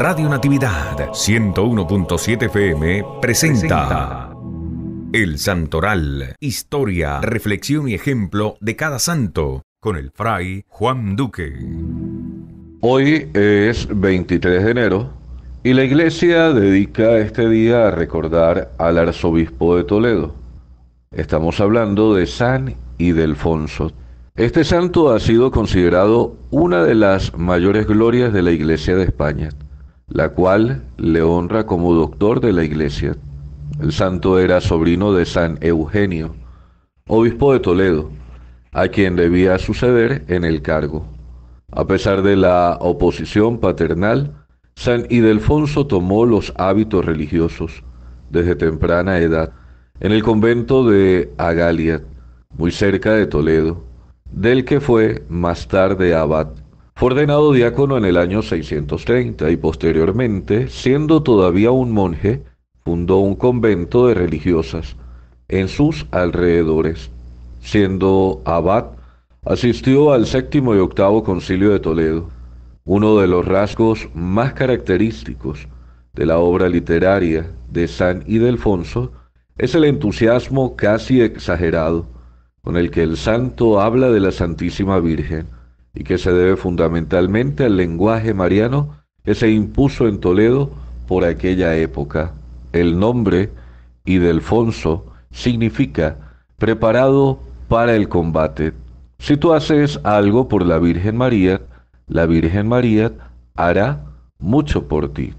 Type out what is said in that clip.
Radio Natividad 101.7 FM presenta El Santoral, historia, reflexión y ejemplo de cada santo, con el fray Juan Duque. Hoy es 23 de enero y la iglesia dedica este día a recordar al arzobispo de Toledo. Estamos hablando de San Ildefonso. Este santo ha sido considerado una de las mayores glorias de la Iglesia de España la cual le honra como doctor de la iglesia. El santo era sobrino de San Eugenio, obispo de Toledo, a quien debía suceder en el cargo. A pesar de la oposición paternal, San Idelfonso tomó los hábitos religiosos desde temprana edad en el convento de Agaliat, muy cerca de Toledo, del que fue más tarde abad. Fue ordenado diácono en el año 630 y posteriormente, siendo todavía un monje, fundó un convento de religiosas en sus alrededores. Siendo abad, asistió al séptimo y octavo concilio de Toledo. Uno de los rasgos más característicos de la obra literaria de San Ildefonso es el entusiasmo casi exagerado con el que el santo habla de la Santísima Virgen y que se debe fundamentalmente al lenguaje mariano que se impuso en Toledo por aquella época. El nombre Idelfonso significa preparado para el combate. Si tú haces algo por la Virgen María, la Virgen María hará mucho por ti.